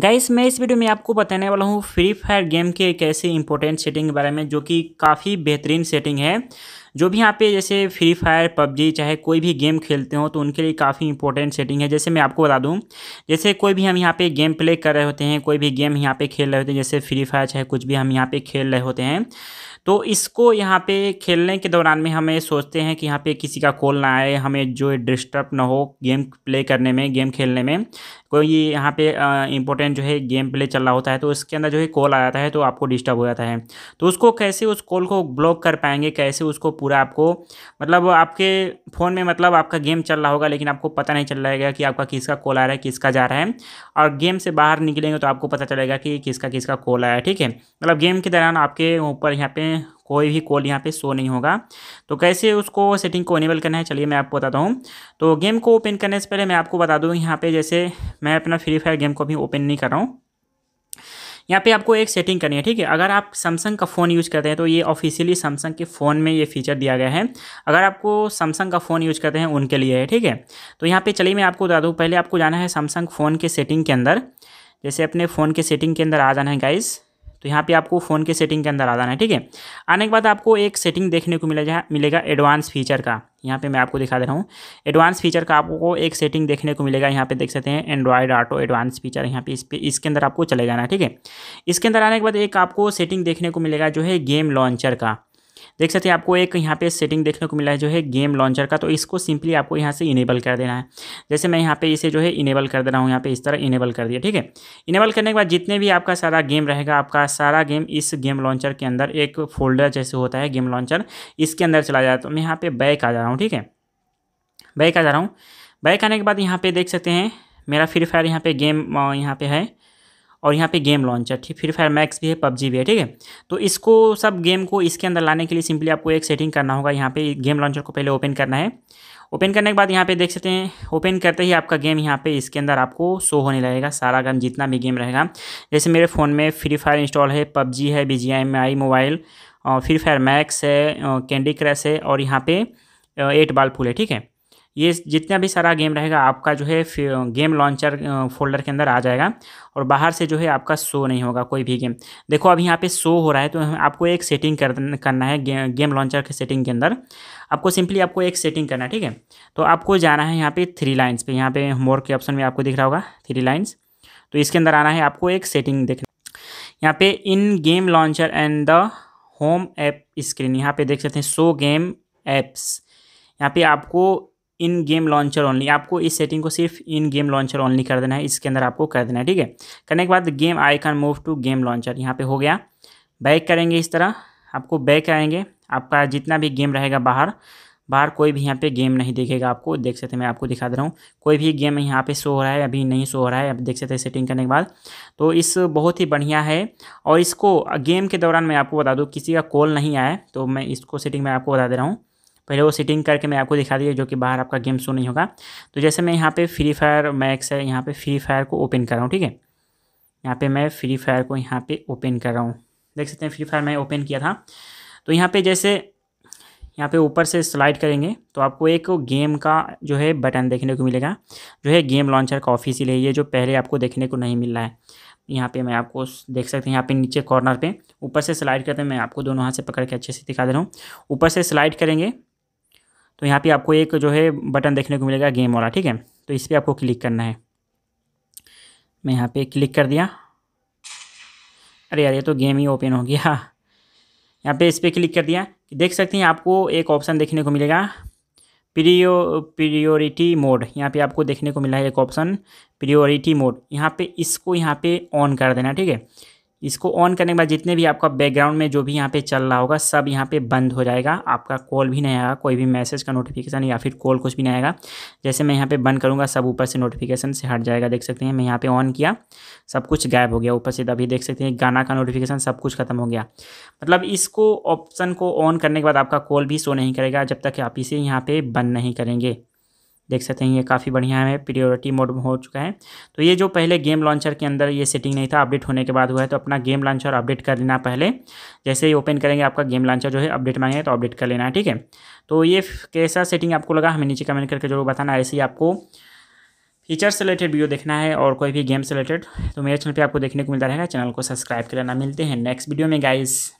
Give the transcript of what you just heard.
guys मैं इस video में आपको बताने वाला हूँ फ्री फायर गेम के एक ऐसी इंपॉर्टेंट सेटिंग के बारे में जो कि काफ़ी बेहतरीन सेटिंग है जो भी यहाँ पे जैसे फ्री फायर पबजी चाहे कोई भी गेम खेलते हो तो उनके लिए काफ़ी इंपॉर्टेंट सेटिंग है जैसे मैं आपको बता दूँ जैसे कोई भी हम यहाँ पे गेम प्ले कर रहे होते हैं कोई भी गेम यहाँ पे खेल रहे होते हैं जैसे फ्री फायर चाहे कुछ भी हम यहाँ पे खेल रहे होते हैं तो इसको यहाँ पे खेलने के दौरान में हमें सोचते हैं कि यहाँ पे किसी का कॉल ना आए हमें जो डिस्टर्ब ना हो गेम प्ले करने में गेम खेलने में कोई यहाँ पे इंपॉर्टेंट जो है गेम प्ले चल रहा होता है तो उसके अंदर जो है कॉल आ जाता है तो आपको डिस्टर्ब हो जाता है तो उसको कैसे उस कॉल को ब्लॉक कर पाएंगे कैसे उसको पूरा आपको मतलब आपके फ़ोन में मतलब आपका गेम चल रहा होगा लेकिन आपको पता नहीं चल रहेगा कि आपका किसका कॉल आ रहा है किसका जा रहा है और गेम से बाहर निकलेंगे तो आपको पता चलेगा कि किसका किसका कॉल आया है ठीक है मतलब गेम के दौरान आपके ऊपर यहाँ पे कोई भी कॉल यहाँ पे शो नहीं होगा तो कैसे उसको सेटिंग को इनेबल करना है चलिए मैं आपको बताता हूँ तो गेम को ओपन करने से पहले मैं आपको बता दूँ यहाँ पे जैसे मैं अपना फ्री फायर गेम को भी ओपन नहीं कर रहा हूँ यहाँ पे आपको एक सेटिंग करनी है ठीक है अगर आप सैमसंग का फ़ोन यूज़ करते हैं तो ये ऑफिशियली सैमसंग के फ़ोन में ये फीचर दिया गया है अगर आपको सैमसंग का फ़ोन यूज़ करते हैं उनके लिए है ठीक है तो यहाँ पर चलिए मैं आपको बता दूँ पहले आपको जाना है सैमसंग फ़ोन के सेटिंग के अंदर जैसे अपने फ़ोन के सेटिंग के अंदर आ जाना है गाइस तो यहाँ पे आपको फ़ोन के सेटिंग के अंदर आ जाना है ठीक है आने के बाद आपको एक सेटिंग देखने को मिलेगा मिलेगा एडवांस फीचर का यहाँ पे मैं आपको दिखा दे रहा हूँ एडवांस फीचर का आपको एक सेटिंग देखने को मिलेगा यहाँ पे देख सकते हैं एंड्रॉयड ऑटो एडवांस फीचर यहाँ पे इस पे इसके अंदर आपको चले जाना ठीक है इसके अंदर आने के बाद एक आपको सेटिंग देखने को मिलेगा जो है गेम लॉन्चर का देख सकते हैं आपको एक यहाँ पे सेटिंग देखने को मिला है जो है गेम लॉन्चर का तो इसको सिंपली आपको यहाँ से इनेबल कर देना है जैसे मैं यहाँ पे इसे जो है इनेबल कर दे रहा हूँ यहाँ पे इस तरह इनेबल कर दिया ठीक है इनेबल करने के बाद जितने भी आपका सारा गेम रहेगा आपका सारा गेम इस गेम लॉन्चर के अंदर एक फोल्डर जैसे होता है गेम लॉन्चर इसके अंदर चला जाता है तो मैं यहाँ पर बैक आ जा रहा हूँ ठीक है बैक आ जा रहा हूँ बैक आने के बाद यहाँ पर देख सकते हैं मेरा फ्री फायर यहाँ पर गेम यहाँ पर है और यहाँ पे गेम लॉन्चर ठीक फ्री फायर मैक्स भी है पबजी भी है ठीक है तो इसको सब गेम को इसके अंदर लाने के लिए सिंपली आपको एक सेटिंग करना होगा यहाँ पे गेम लॉन्चर को पहले ओपन करना है ओपन करने के बाद यहाँ पे देख सकते हैं ओपन करते ही आपका गेम यहाँ पे इसके अंदर आपको शो होने लगेगा सारा गेम जितना भी गेम रहेगा जैसे मेरे फ़ोन में फ्री फायर इंस्टॉल है पबजी है B G M I mobile Free Fire Max है कैंडी क्रैश है और यहाँ पे एट बाल फूल है ठीक है ये जितना भी सारा गेम रहेगा आपका जो है गेम लॉन्चर फोल्डर के अंदर आ जाएगा और बाहर से जो है आपका शो नहीं होगा कोई भी गेम देखो अब यहाँ पे शो हो रहा है तो आपको एक सेटिंग कर, करना है गे, गेम लॉन्चर के सेटिंग के अंदर आपको सिंपली आपको एक सेटिंग करना है ठीक है तो आपको जाना है यहाँ पर थ्री लाइन्स पे यहाँ पे मोर के ऑप्शन में आपको दिख रहा होगा थ्री लाइन्स तो इसके अंदर आना है आपको एक सेटिंग देखना यहाँ पे in game launcher and the home app screen यहाँ पे देख सकते हैं शो गेम ऐप्स यहाँ पे आपको इन गेम लॉन्चर ओनली आपको इस सेटिंग को सिर्फ इन गेम लॉन्चर ओनली कर देना है इसके अंदर आपको कर देना है ठीक है करने के बाद game icon move to game launcher यहाँ पे हो गया बैक करेंगे इस तरह आपको बैक करेंगे आपका जितना भी गेम रहेगा बाहर बाहर कोई भी यहाँ पे गेम नहीं दिखेगा आपको देख सकते हैं मैं आपको दिखा दे रहा हूँ कोई भी गेम यहाँ पे शो हो रहा है अभी नहीं शो हो रहा है अब देख सकते हैं सेटिंग करने के बाद तो इस बहुत ही बढ़िया है और इसको गेम के दौरान मैं आपको बता दूँ किसी का कॉल नहीं आया तो मैं इसको सेटिंग में आपको बता दे रहा हूँ पहले वो सेटिंग करके मैं आपको दिखा दिया जो कि बाहर आपका गेम शो नहीं होगा तो जैसे मैं यहाँ पे फ्री फायर मैक्स है यहाँ पे फ्री फायर को ओपन कर रहा हूँ ठीक है यहाँ पे मैं फ्री फायर को यहाँ पे ओपन कर रहा हूँ देख सकते हैं फ्री फायर मैं ओपन किया था तो यहाँ पर जैसे यहाँ पे ऊपर से स्लाइड करेंगे तो आपको एक गेम का जो है बटन देखने को मिलेगा जो है गेम लॉन्चर का ऑफिस ही ये जो पहले आपको देखने को नहीं मिल रहा है यहाँ पे मैं आपको देख सकते हैं यहाँ पे नीचे कॉर्नर पे ऊपर से स्लाइड करते हैं मैं आपको दोनों हाथ से पकड़ के अच्छे से दिखा दे रहा हूँ ऊपर से स्लाइड करेंगे तो यहाँ पे आपको एक जो है बटन देखने को मिलेगा गेम वाला ठीक है तो इस पर आपको क्लिक करना है मैं यहाँ पे क्लिक कर दिया अरे यार ये तो गेम ही ओपन हो गया यहाँ पे इस पर क्लिक कर दिया देख सकते हैं आपको एक ऑप्शन देखने को मिलेगा प्रियो प्रियोरिटी मोड यहाँ पे आपको देखने को मिला है एक ऑप्शन प्रियोरिटी मोड यहाँ पे इसको यहाँ पे ऑन कर देना ठीक है इसको ऑन करने के बाद जितने भी आपका बैकग्राउंड में जो भी यहाँ पे चल रहा होगा सब यहाँ पे बंद हो जाएगा आपका कॉल भी नहीं आएगा कोई भी मैसेज का नोटिफिकेशन या फिर कॉल कुछ भी नहीं आएगा जैसे मैं यहाँ पे बंद करूँगा सब ऊपर से नोटिफिकेशन से हट जाएगा देख सकते हैं मैं यहाँ पे ऑन किया सब कुछ गायब हो गया ऊपर से अभी देख सकते हैं गाना का नोटिफिकेशन सब कुछ खत्म हो गया मतलब इसको ऑप्शन को ऑन करने के बाद आपका कॉल भी शो नहीं करेगा जब तक आप इसे यहाँ पर बंद नहीं करेंगे देख सकते हैं ये काफ़ी बढ़िया है प्रियोरिटी मोड हो चुका है तो ये जो पहले गेम लॉन्चर के अंदर ये सेटिंग नहीं था अपडेट होने के बाद हुआ है तो अपना गेम लॉन्चर अपडेट कर लेना पहले जैसे ही ओपन करेंगे आपका गेम लॉन्चर जो है अपडेट मांगे तो अपडेट कर लेना है ठीक है तो ये कैसा सेटिंग आपको लगा हमें नीचे कमेंट करके जरूर बताना ऐसे ही आपको फीचर से रिलेटेड वीडियो देखना है और कोई भी गेम से रिलेटेड तो मेरे चैनल पे आपको देखने को मिलता रहेगा चैनल को सब्सक्राइब कर लेना मिलते हैं नेक्स्ट वीडियो में गाइज़